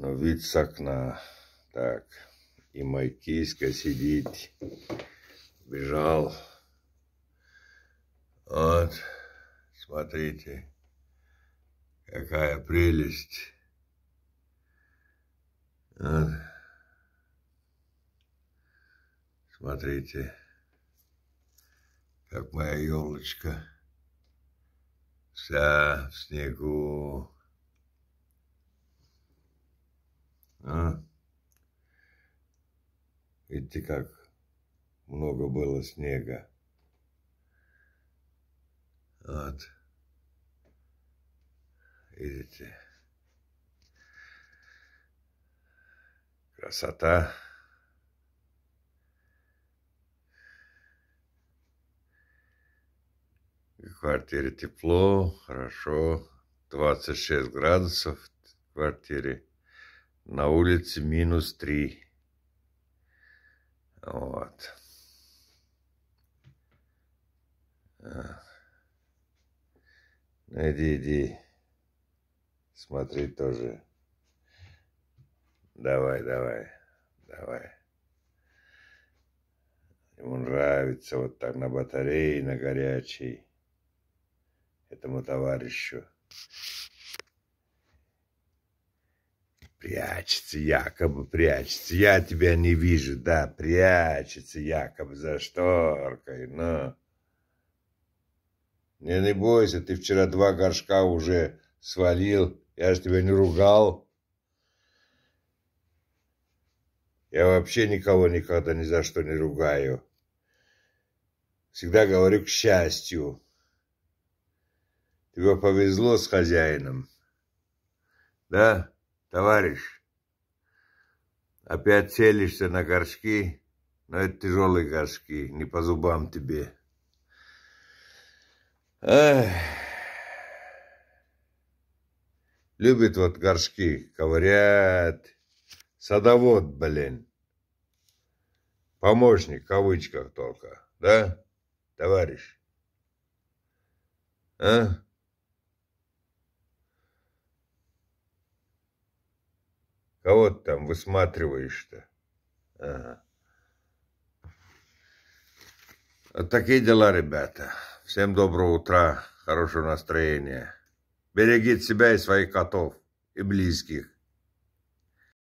Но вид с окна. Так, и Майкиска сидит. Бежал. Вот, смотрите, какая прелесть. Вот. Смотрите, как моя елочка вся в снегу. Видите, как много было снега. Вот. Видите? Красота. В квартире тепло, хорошо. 26 градусов в квартире. На улице минус 3. Вот. Ну, иди, иди. Смотри тоже. Давай, давай, давай. Ему нравится вот так на батарее, на горячей. Этому товарищу. Прячется, якобы прячется. Я тебя не вижу, да, прячется, якобы за шторкой, но... Не, не бойся, ты вчера два горшка уже свалил. Я же тебя не ругал. Я вообще никого никогда ни за что не ругаю. Всегда говорю к счастью. Тебе повезло с хозяином. Да? Товарищ, опять целишься на горшки, но это тяжелые горшки, не по зубам тебе. Эх. Любит вот горшки, ковыряет. Садовод, блин. Помощник, в кавычках только, да, товарищ? А? Кого ты там высматриваешь-то? Ага. Вот такие дела, ребята. Всем доброго утра, хорошего настроения. Берегите себя и своих котов, и близких.